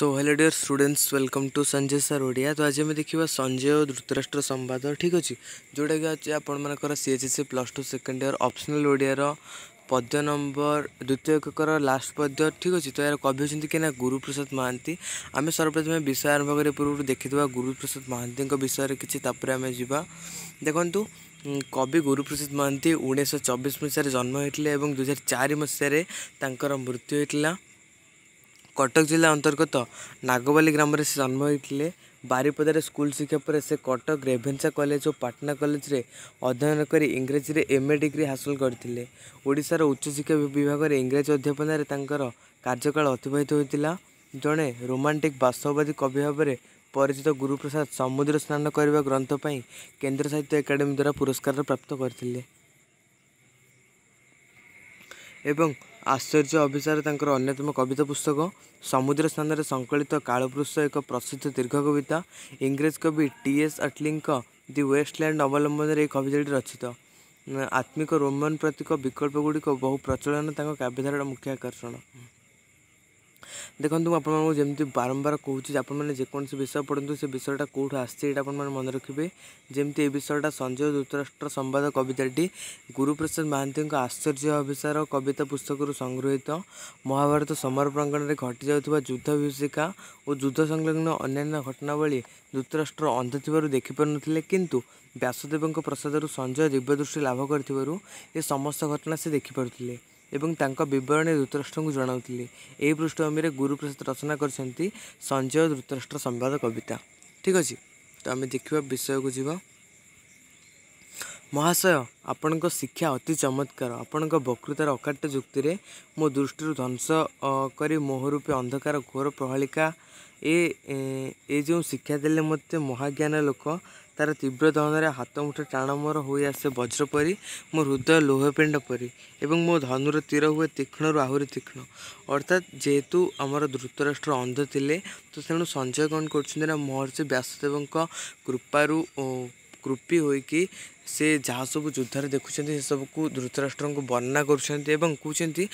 so hello dear students welcome to Sanjay sir Odia तो आज आम देखा संजय धृतराष्ट्र संवाद ठीक अच्छे जोटा कि अच्छे आपर C H S C plus two second year अपसनाल ओडिया पद्य नंबर द्वितीय एककर लास्ट पद्य ठीक अच्छे तो यार कवि होती कि गुरुप्रसाद महांती आम सर्वप्रथम विषय आरंभ कर पूर्व देखी गुरुप्रसाद महांती विषय किसी आम जा देखु कवि गुरुप्रसाद महांती उन्नीस चबीस मसीह जन्म होते दुई हजार चार मसीह मृत्यु होता है କଟକ ଜିଲ୍ଲା ଅନ୍ତର୍ଗତ ନାଗବାଲି ଗ୍ରାମରେ ସେ ଜନ୍ମ ହୋଇଥିଲେ ବାରିପଦାରେ ସ୍କୁଲ ଶିକ୍ଷା ପରେ ସେ କଟକ ରେଭେନ୍ସା କଲେଜ ଓ ପାଟନା କଲେଜରେ ଅଧ୍ୟୟନ କରି ଇଂରାଜୀରେ ଏମ୍ ଏ ଡିଗ୍ରୀ ହାସଲ କରିଥିଲେ ଓଡ଼ିଶାର ଉଚ୍ଚଶିକ୍ଷା ବିଭାଗରେ ଇଂରାଜୀ ଅଧ୍ୟାପନାରେ ତାଙ୍କର କାର୍ଯ୍ୟକାଳ ଅତିବାହିତ ହୋଇଥିଲା ଜଣେ ରୋମାଣ୍ଟିକ୍ ବାସ୍ତବବାଦୀ କବି ଭାବରେ ପରିଚିତ ଗୁରୁପ୍ରସାଦ ସମୁଦ୍ର ସ୍ନାନ କରିବା ଗ୍ରନ୍ଥ ପାଇଁ କେନ୍ଦ୍ର ସାହିତ୍ୟ ଏକାଡେମୀ ଦ୍ୱାରା ପୁରସ୍କାର ପ୍ରାପ୍ତ କରିଥିଲେ ଏବଂ ଆଶ୍ଚର୍ଯ୍ୟ ଅଭିସାର ତାଙ୍କର ଅନ୍ୟତମ କବିତା ପୁସ୍ତକ ସମୁଦ୍ର ସ୍ଥାନରେ ସଂକଳିତ କାଳପୃଷ୍ଠ ଏକ ପ୍ରସିଦ୍ଧ ଦୀର୍ଘ କବିତା ଇଂରେଜ କବି ଟି ଏସ୍ ଅଟ୍ଲିଙ୍କ ଦି ୱେଷ୍ଟଲ୍ୟାଣ୍ଡ ଅବଲମ୍ବନରେ ଏହି କବିତାଟି ରଚିତ ଆତ୍ମିକ ରୋମାନ୍ ପ୍ରତୀକ ବିକଳ୍ପ ଗୁଡ଼ିକ ବହୁ ପ୍ରଚଳନ ତାଙ୍କ କାବ୍ୟଧାରାର ମୁଖ୍ୟ ଆକର୍ଷଣ ଦେଖନ୍ତୁ ମୁଁ ଆପଣମାନଙ୍କୁ ଯେମିତି ବାରମ୍ବାର କହୁଛି ଆପଣମାନେ ଯେକୌଣସି ବିଷୟ ପଢ଼ନ୍ତୁ ସେ ବିଷୟଟା କେଉଁଠୁ ଆସିଛି ଏଇଟା ଆପଣମାନେ ମନେ ରଖିବେ ଯେମିତି ଏଇ ବିଷୟଟା ସଞ୍ଜୟ ଧୃତରାଷ୍ଟ୍ର ସମ୍ବାଦ କବିତାଟି ଗୁରୁପ୍ରସାଦ ମହାନ୍ତିଙ୍କ ଆଶ୍ଚର୍ଯ୍ୟ ଅଭିସାର କବିତା ପୁସ୍ତକରୁ ସଂଗୃହୀତ ମହାଭାରତ ସମର ପ୍ରାଙ୍ଗଣରେ ଘଟିଯାଉଥିବା ଯୁଦ୍ଧ ବିଭୀଷିକା ଓ ଯୁଦ୍ଧ ସଂଲଗ୍ନ ଅନ୍ୟାନ୍ୟ ଘଟଣାବଳୀ ଧୃତରାଷ୍ଟ୍ର ଅନ୍ଧ ଥିବାରୁ ଦେଖିପାରୁନଥିଲେ କିନ୍ତୁ ବ୍ୟାସଦେବଙ୍କ ପ୍ରସାଦରୁ ସଞ୍ଜୟ ଦିବ୍ୟ ଦୃଷ୍ଟି ଲାଭ କରିଥିବାରୁ ଏ ସମସ୍ତ ଘଟଣା ସେ ଦେଖିପାରୁଥିଲେ ଏବଂ ତାଙ୍କ ବିବରଣୀ ଧୃତରାଷ୍ଟ୍ରଙ୍କୁ ଜଣାଉଥିଲେ ଏହି ପୃଷ୍ଠଭୂମିରେ ଗୁରୁପ୍ରସାଦ ରଚନା କରିଛନ୍ତି ସଞ୍ଜୟ ଧୃତରାଷ୍ଟ୍ର ସମ୍ବାଦ କବିତା ଠିକ୍ ଅଛି ତ ଆମେ ଦେଖିବା ବିଷୟକୁ ଯିବା ମହାଶୟ ଆପଣଙ୍କ ଶିକ୍ଷା ଅତି ଚମତ୍କାର ଆପଣଙ୍କ ବକୃତାର ଅକାଟ ଯୁକ୍ତିରେ ମୋ ଦୃଷ୍ଟିରୁ ଧ୍ୱଂସ କରି ମୋହ ରୂପେ ଅନ୍ଧକାର ଘୋର ପ୍ରହାଳିକା ଏ ଏ ଯେଉଁ ଶିକ୍ଷା ଦେଲେ ମୋତେ ମହାଜ୍ଞାନ ଲୋକ ତା'ର ତୀବ୍ର ଧନରେ ହାତ ମୁଠ ଟାଣମର ହୋଇ ଆସେ ବଜ୍ର ପରି ମୋ ହୃଦୟ ଲୁହପିଣ୍ଡ ପରି ଏବଂ ମୋ ଧନୁର ତୀର ହୁଏ ତୀକ୍ଷ୍ଣରୁ ଆହୁରି ତୀକ୍ଷ୍ଣ ଅର୍ଥାତ୍ ଯେହେତୁ ଆମର ଧୃତରାଷ୍ଟ୍ର ଅନ୍ଧ ଥିଲେ ତ ତେଣୁ ସଞ୍ଜୟ କ'ଣ କରୁଛନ୍ତି ନା ମହର୍ଷି ବ୍ୟାସଦେବଙ୍କ କୃପାରୁ କୃପି ହୋଇକି ସେ ଯାହା ସବୁ ଯୁଦ୍ଧରେ ଦେଖୁଛନ୍ତି ସେସବୁକୁ ଧୃତରାଷ୍ଟ୍ରଙ୍କୁ ବର୍ଣ୍ଣନା କରୁଛନ୍ତି ଏବଂ କହୁଛନ୍ତି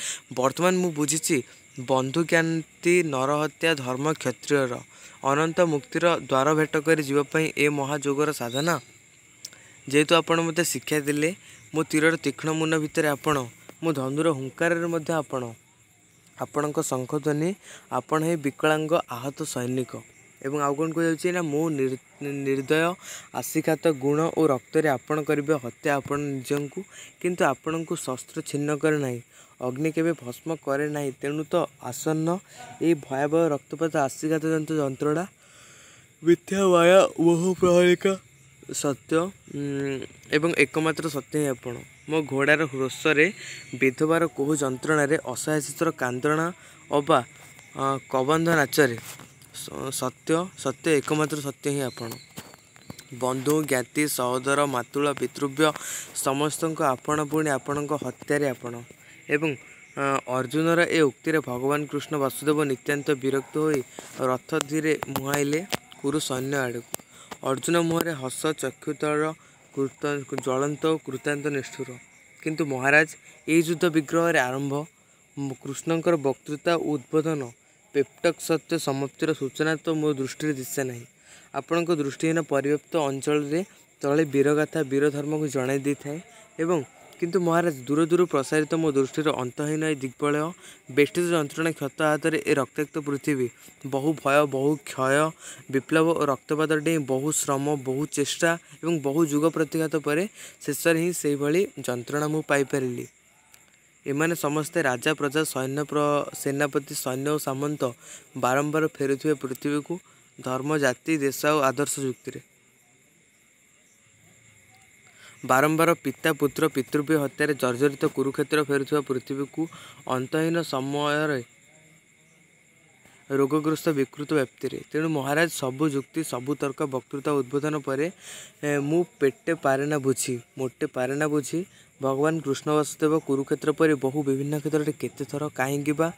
ବର୍ତ୍ତମାନ ମୁଁ ବୁଝିଛି ବନ୍ଧୁ କ୍ୟାନ୍ତି ନରହତ୍ୟା ଧର୍ମ କ୍ଷତ୍ରିୟର ଅନନ୍ତ ମୁକ୍ତିର ଦ୍ୱାର ଭେଟ କରି ଯିବା ପାଇଁ ଏ ମହାଯୋଗର ସାଧନା ଯେହେତୁ ଆପଣ ମୋତେ ଶିକ୍ଷା ଦେଲେ ମୋ ତୀରର ତୀକ୍ଷ୍ଣ ମୁନ ଭିତରେ ଆପଣ ମୋ ଧନୁର ହୁଙ୍କାରରେ ମଧ୍ୟ ଆପଣ ଆପଣଙ୍କ ଶଙ୍ଖଧ୍ୱନି ଆପଣ ହିଁ ବିକଳାଙ୍ଗ ଆହତ ସୈନିକ ଏବଂ ଆଉ କ'ଣ କୁହାଯାଉଛି ନା ମୁଁ ନିର୍ଦ୍ଦୟ ଆଶୀଘାତ ଗୁଣ ଓ ରକ୍ତରେ ଆପଣ କରିବେ ହତ୍ୟା ଆପଣ ନିଜଙ୍କୁ କିନ୍ତୁ ଆପଣଙ୍କୁ ଶସ୍ତ୍ର ଛିନ୍ନ କରେ ନାହିଁ ଅଗ୍ନି କେବେ ଭସ୍ମ କରେ ନାହିଁ ତେଣୁ ତ ଆସନ୍ନ ଏହି ଭୟାବହ ରକ୍ତପାତ ଆଶୀଘାତ ଜନ୍ତୁ ଯନ୍ତ୍ରଣା ମିଥ୍ୟା ମାୟା ବହୁ ପ୍ରହଳିକା ସତ୍ୟ ଏବଂ ଏକମାତ୍ର ସତ୍ୟ ହିଁ ଆପଣ ମୋ ଘୋଡ଼ାର ହ୍ରସ୍ୱରେ ବିଧବାର କୋହୁ ଯନ୍ତ୍ରଣାରେ ଅସହାୟ ଶୀତର କାନ୍ଦଣା ଅବା କବନ୍ଧ ନାଚରେ ସତ୍ୟ ସତ୍ୟ ଏକମାତ୍ର ସତ୍ୟ ହିଁ ଆପଣ ବନ୍ଧୁ ଜ୍ଞାତି ସହୋଦର ମାତୃଳ ପିତୃବ୍ୟ ସମସ୍ତଙ୍କୁ ଆପଣ ପୁଣି ଆପଣଙ୍କ ହତ୍ୟାରେ ଆପଣ ଏବଂ ଅର୍ଜୁନର ଏ ଉକ୍ତିରେ ଭଗବାନ କୃଷ୍ଣ ବାସୁଦେବ ନିତ୍ୟାନ୍ତ ବିରକ୍ତ ହୋଇ ରଥ ଧୀରେ ମୁହାଁଇଲେ କୁରୁ ସୈନ୍ୟ ଆଡ଼କୁ ଅର୍ଜୁନ ମୁହଁରେ ହସ ଚକ୍ଷୁତଳ କୃତ ଜ୍ୱଳନ୍ତ କୃତାନ୍ତ ନିଷ୍ଠୁର କିନ୍ତୁ ମହାରାଜ ଏହି ଯୁଦ୍ଧ ବିଗ୍ରହରେ ଆରମ୍ଭ କୃଷ୍ଣଙ୍କର ବକ୍ତୃତା ଉଦ୍ବୋଧନ ପେପ୍ଟକ୍ ସତ୍ତ୍ୱେ ସମାପ୍ତିର ସୂଚନା ତ ମୋ ଦୃଷ୍ଟିରେ ଦିଶେ ନାହିଁ ଆପଣଙ୍କ ଦୃଷ୍ଟିହୀନ ପରିବ୍ୟାପ୍ତ ଅଞ୍ଚଳରେ ତଳେ ବୀରଗାଥା ବୀରଧର୍ମକୁ ଜଣାଇ ଦେଇଥାଏ ଏବଂ କିନ୍ତୁ ମହାରାଜ ଦୂର ଦୂର ପ୍ରସାରିତ ମୋ ଦୃଷ୍ଟିର ଅନ୍ତହୀନ ଏ ଦିଗ୍ବଳୟ ବେଷ୍ଟିତ ଯନ୍ତ୍ରଣା କ୍ଷତ ହାତରେ ଏ ରକ୍ତାକ୍ତ ପୃଥିବୀ ବହୁ ଭୟ ବହୁ କ୍ଷୟ ବିପ୍ଳବ ଓ ରକ୍ତପାତ ଡେଇଁ ବହୁ ଶ୍ରମ ବହୁ ଚେଷ୍ଟା ଏବଂ ବହୁ ଯୁଗ ପ୍ରତିଘାତ ପରେ ଶେଷରେ ହିଁ ସେହିଭଳି ଯନ୍ତ୍ରଣା ମୁଁ ପାଇପାରିଲି ଏମାନେ ସମସ୍ତେ ରାଜା ପ୍ରଜା ସୈନ୍ୟ ପ୍ର ସେନାପତି ସୈନ୍ୟ ଓ ସାମନ୍ତ ବାରମ୍ବାର ଫେରୁଥିବେ ପୃଥିବୀକୁ ଧର୍ମ ଜାତି ଦେଶ ଓ ଆଦର୍ଶ ଯୁକ୍ତିରେ ବାରମ୍ବାର ପିତା ପୁତ୍ର ପିତୃବ୍ୟ ହତ୍ୟାରେ ଜର୍ଜରିତ କୁରୁକ୍ଷେତ୍ର ଫେରୁଥିବା ପୃଥିବୀକୁ ଅନ୍ତହୀନ ସମୟରେ ରୋଗଗ୍ରସ୍ତ ବିକୃତ ବ୍ୟାପ୍ତିରେ ତେଣୁ ମହାରାଜ ସବୁ ଯୁକ୍ତି ସବୁ ତର୍କ ବକ୍ତୃତା ଉଦ୍ବୋଧନ ପରେ ମୁଁ ପେଟେ ପାରେନା ବୁଝି ମୋଟେ ପାରେନା ବୁଝି ଭଗବାନ କୃଷ୍ଣ ବାସୁଦେବ କୁରୁକ୍ଷେତ୍ର ପରି ବହୁ ବିଭିନ୍ନ କ୍ଷେତ୍ରରେ କେତେଥର କାହିଁକି ବା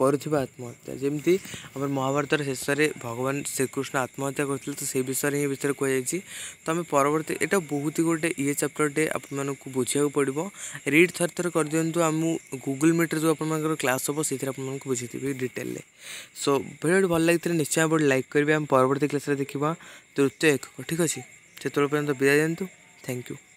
କରୁଥିବା ଆତ୍ମହତ୍ୟା ଯେମିତି ଆମର ମହାଭାରତର ଶେଷରେ ଭଗବାନ ଶ୍ରୀକୃଷ୍ଣ ଆତ୍ମହତ୍ୟା କରିଥିଲେ ତ ସେଇ ବିଷୟରେ ହିଁ ବିଷୟରେ କୁହାଯାଇଛି ତ ଆମେ ପରବର୍ତ୍ତୀ ଏଇଟା ବହୁତ ଗୋଟେ ଇଏ ଚାପ୍ଟରଟେ ଆପଣମାନଙ୍କୁ ବୁଝିବାକୁ ପଡ଼ିବ ରିଡ୍ ଥରେ ଥରେ କରିଦିଅନ୍ତୁ ଆମ ଗୁଗୁଲ୍ ମିଟ୍ରେ ଯେଉଁ ଆପଣମାନଙ୍କର କ୍ଲାସ୍ ହେବ ସେଥିରେ ଆପଣମାନଙ୍କୁ ବୁଝିଦେବି ଡିଟେଲରେ ସୋ ଭିଡ଼ିଓଟି ଭଲ ଲାଗିଥିଲେ ନିଶ୍ଚୟ ଆପଣ ଲାଇକ୍ କରିବେ ଆମେ ପରବର୍ତ୍ତୀ କ୍ଲାସ୍ରେ ଦେଖିବା ତୃତୀୟ ଏକକ ଠିକ୍ ଅଛି ସେତେବେଳେ ପର୍ଯ୍ୟନ୍ତ ବିଦାୟ ଦିଅନ୍ତୁ ଥ୍ୟାଙ୍କ ୟୁ